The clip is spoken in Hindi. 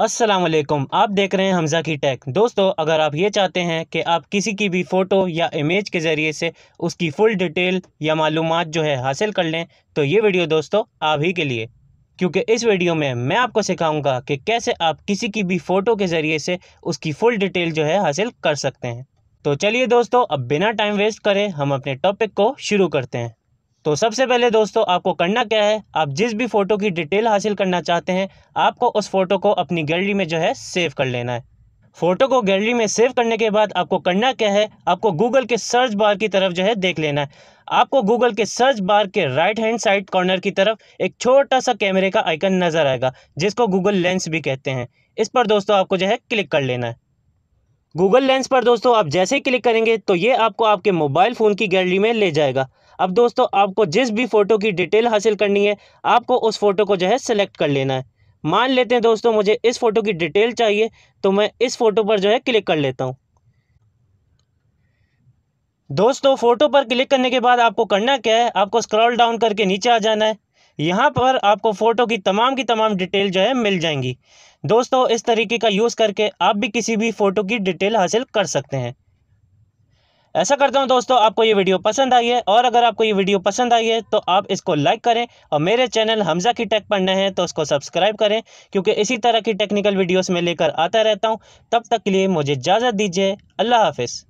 असलम आप देख रहे हैं हमज़ा की टैक दोस्तों अगर आप ये चाहते हैं कि आप किसी की भी फ़ोटो या इमेज के ज़रिए से उसकी फ़ुल डिटेल या मालूम जो है हासिल कर लें तो ये वीडियो दोस्तों आप ही के लिए क्योंकि इस वीडियो में मैं आपको सिखाऊंगा कि कैसे आप किसी की भी फ़ोटो के ज़रिए से उसकी फ़ुल डिटेल जो है हासिल कर सकते हैं तो चलिए दोस्तों अब बिना टाइम वेस्ट करें हम अपने टॉपिक को शुरू करते हैं तो सबसे पहले दोस्तों आपको करना क्या है आप जिस भी फ़ोटो की डिटेल हासिल करना चाहते हैं आपको उस फ़ोटो को अपनी गैलरी में जो है सेव कर लेना है फ़ोटो को गैलरी में सेव करने के बाद आपको करना क्या है आपको गूगल के सर्च बार की तरफ जो है देख लेना है आपको गूगल के सर्च बार के राइट हैंड साइड कॉर्नर की तरफ एक छोटा सा कैमरे का आइकन नज़र आएगा जिसको गूगल लेंस भी कहते हैं इस पर दोस्तों आपको जो है क्लिक कर लेना है गूगल लेंस पर दोस्तों आप जैसे ही क्लिक करेंगे तो ये आपको आपके मोबाइल फ़ोन की गैलरी में ले जाएगा अब दोस्तों आपको जिस भी फ़ोटो की डिटेल हासिल करनी है आपको उस फ़ोटो को जो है सेलेक्ट कर लेना है मान लेते हैं दोस्तों मुझे इस फ़ोटो की डिटेल चाहिए तो मैं इस फ़ोटो पर जो है क्लिक कर लेता हूँ दोस्तों फ़ोटो पर क्लिक करने के बाद आपको करना क्या है आपको स्क्रॉल डाउन करके नीचे आ जाना है यहाँ पर आपको फ़ोटो की तमाम की तमाम डिटेल जो है मिल जाएंगी दोस्तों इस तरीके का यूज़ करके आप भी किसी भी फ़ोटो की डिटेल हासिल कर सकते हैं ऐसा करता हूँ दोस्तों आपको ये वीडियो पसंद आई है और अगर आपको ये वीडियो पसंद आई है तो आप इसको लाइक करें और मेरे चैनल हमजा की टेक पढ़ना है तो उसको सब्सक्राइब करें क्योंकि इसी तरह की टेक्निकल वीडियोस में लेकर आता रहता हूँ तब तक के लिए मुझे इजाज़त दीजिए अल्लाह हाफिज़